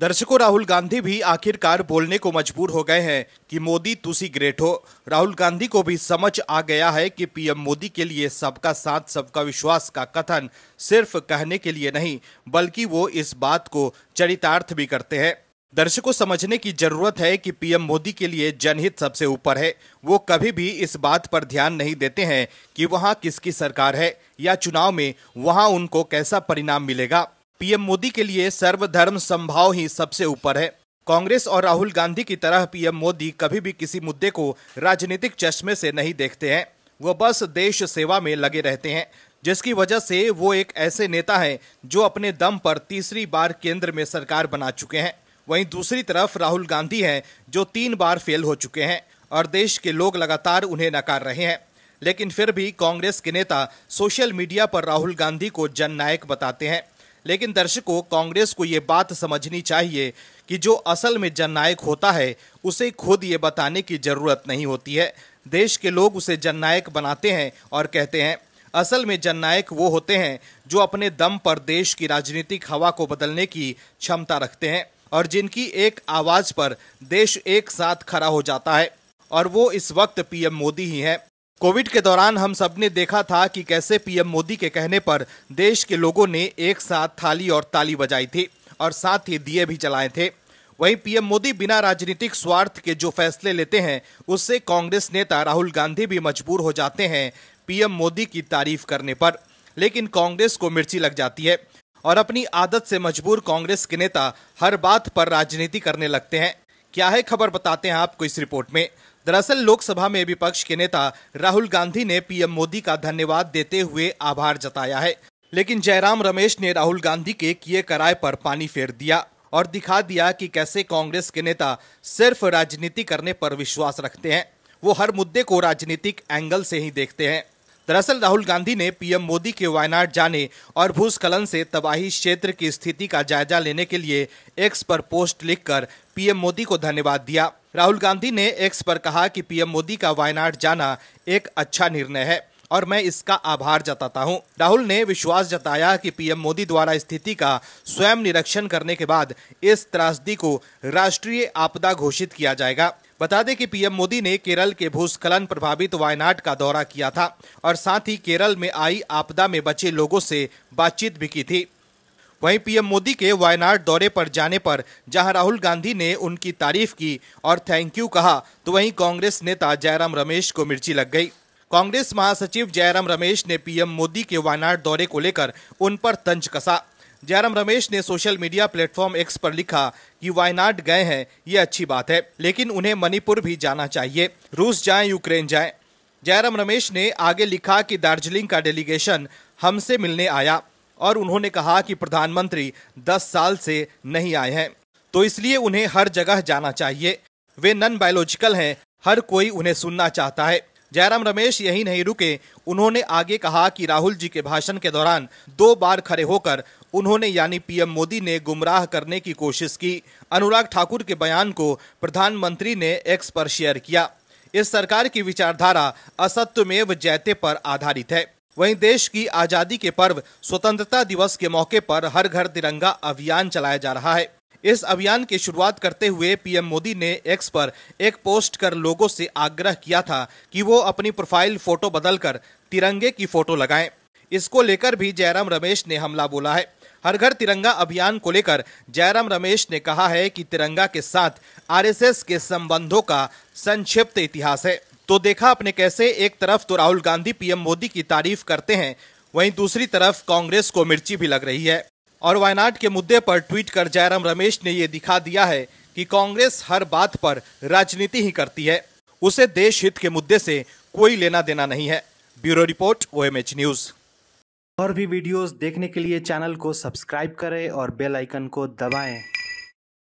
दर्शकों राहुल गांधी भी आखिरकार बोलने को मजबूर हो गए हैं कि मोदी तुसी ग्रेट हो राहुल गांधी को भी समझ आ गया है कि पीएम मोदी के लिए सबका साथ सबका विश्वास का कथन सिर्फ कहने के लिए नहीं बल्कि वो इस बात को चरितार्थ भी करते हैं दर्शकों समझने की जरूरत है कि पीएम मोदी के लिए जनहित सबसे ऊपर है वो कभी भी इस बात पर ध्यान नहीं देते हैं कि वहाँ किसकी सरकार है या चुनाव में वहाँ उनको कैसा परिणाम मिलेगा पीएम मोदी के लिए सर्वधर्म संभाव ही सबसे ऊपर है कांग्रेस और राहुल गांधी की तरह पीएम मोदी कभी भी किसी मुद्दे को राजनीतिक चश्मे से नहीं देखते हैं वो बस देश सेवा में लगे रहते हैं जिसकी वजह से वो एक ऐसे नेता हैं जो अपने दम पर तीसरी बार केंद्र में सरकार बना चुके हैं वहीं दूसरी तरफ राहुल गांधी हैं जो तीन बार फेल हो चुके हैं और देश के लोग लगातार उन्हें नकार रहे हैं लेकिन फिर भी कांग्रेस के नेता सोशल मीडिया पर राहुल गांधी को जननायक बताते हैं लेकिन दर्शकों कांग्रेस को ये बात समझनी चाहिए कि जो असल में जननायक होता है उसे खुद ये बताने की ज़रूरत नहीं होती है देश के लोग उसे जननायक बनाते हैं और कहते हैं असल में जननायक वो होते हैं जो अपने दम पर देश की राजनीतिक हवा को बदलने की क्षमता रखते हैं और जिनकी एक आवाज़ पर देश एक साथ खड़ा हो जाता है और वो इस वक्त पीएम मोदी ही हैं कोविड के दौरान हम सब ने देखा था कि कैसे पीएम मोदी के कहने पर देश के लोगों ने एक साथ थाली और ताली बजाई थी और साथ ही दिए भी जलाए थे वहीं पीएम मोदी बिना राजनीतिक स्वार्थ के जो फैसले लेते हैं उससे कांग्रेस नेता राहुल गांधी भी मजबूर हो जाते हैं पीएम मोदी की तारीफ करने पर लेकिन कांग्रेस को मिर्ची लग जाती है और अपनी आदत से मजबूर कांग्रेस के नेता हर बात पर राजनीति करने लगते हैं क्या है खबर बताते हैं आपको इस रिपोर्ट में दरअसल लोकसभा में विपक्ष के नेता राहुल गांधी ने पीएम मोदी का धन्यवाद देते हुए आभार जताया है लेकिन जयराम रमेश ने राहुल गांधी के किए कराए पर पानी फेर दिया और दिखा दिया कि कैसे कांग्रेस के नेता सिर्फ राजनीति करने पर विश्वास रखते हैं वो हर मुद्दे को राजनीतिक एंगल से ही देखते हैं दरअसल राहुल गांधी ने पीएम मोदी के वायनाड जाने और भूस्खलन से तबाही क्षेत्र की स्थिति का जायजा लेने के लिए एक्स पर पोस्ट लिखकर पीएम मोदी को धन्यवाद दिया राहुल गांधी ने एक्स पर कहा कि पीएम मोदी का वायनाड जाना एक अच्छा निर्णय है और मैं इसका आभार जताता हूं। राहुल ने विश्वास जताया कि पीएम मोदी द्वारा स्थिति का स्वयं निरीक्षण करने के बाद इस त्रासदी को राष्ट्रीय आपदा घोषित किया जाएगा बता दें कि पीएम मोदी ने केरल के भूस्खलन प्रभावित वायनाड का दौरा किया था और साथ ही केरल में आई आपदा में बचे लोगों से बातचीत भी की थी वहीं पीएम मोदी के वायनाड दौरे पर जाने पर जहां राहुल गांधी ने उनकी तारीफ की और थैंक यू कहा तो वहीं कांग्रेस नेता जयराम रमेश को मिर्ची लग गई कांग्रेस महासचिव जयराम रमेश ने पीएम मोदी के वायनाड दौरे को लेकर उन पर तंज कसा जयराम रमेश ने सोशल मीडिया प्लेटफॉर्म एक्स पर लिखा कि वायनाड गए हैं ये अच्छी बात है लेकिन उन्हें मणिपुर भी जाना चाहिए रूस जाए यूक्रेन जाए जयराम रमेश ने आगे लिखा कि दार्जिलिंग का डेलीगेशन हमसे मिलने आया और उन्होंने कहा कि प्रधानमंत्री 10 साल से नहीं आए हैं तो इसलिए उन्हें हर जगह जाना चाहिए वे नन बायोलॉजिकल हैं हर कोई उन्हें सुनना चाहता है जयराम रमेश यही नहीं रुके उन्होंने आगे कहा कि राहुल जी के भाषण के दौरान दो बार खड़े होकर उन्होंने यानी पीएम मोदी ने गुमराह करने की कोशिश की अनुराग ठाकुर के बयान को प्रधानमंत्री ने एक्स पर शेयर किया इस सरकार की विचारधारा असत्यमेव में जयते पर आधारित है वहीं देश की आजादी के पर्व स्वतंत्रता दिवस के मौके पर हर घर तिरंगा अभियान चलाया जा रहा है इस अभियान की शुरुआत करते हुए पीएम मोदी ने एक्स पर एक पोस्ट कर लोगों से आग्रह किया था कि वो अपनी प्रोफाइल फोटो बदलकर तिरंगे की फोटो लगाएं। इसको लेकर भी जयराम रमेश ने हमला बोला है हर घर तिरंगा अभियान को लेकर जयराम रमेश ने कहा है कि तिरंगा के साथ आरएसएस के संबंधों का संक्षिप्त इतिहास है तो देखा आपने कैसे एक तरफ तो राहुल गांधी पीएम मोदी की तारीफ करते हैं वहीं दूसरी तरफ कांग्रेस को मिर्ची भी लग रही है और वायनाड के मुद्दे पर ट्वीट कर जयराम रमेश ने ये दिखा दिया है कि कांग्रेस हर बात पर राजनीति ही करती है उसे देश हित के मुद्दे से कोई लेना देना नहीं है ब्यूरो रिपोर्ट ओ न्यूज और भी वीडियोस देखने के लिए चैनल को सब्सक्राइब करें और बेल आइकन को दबाएं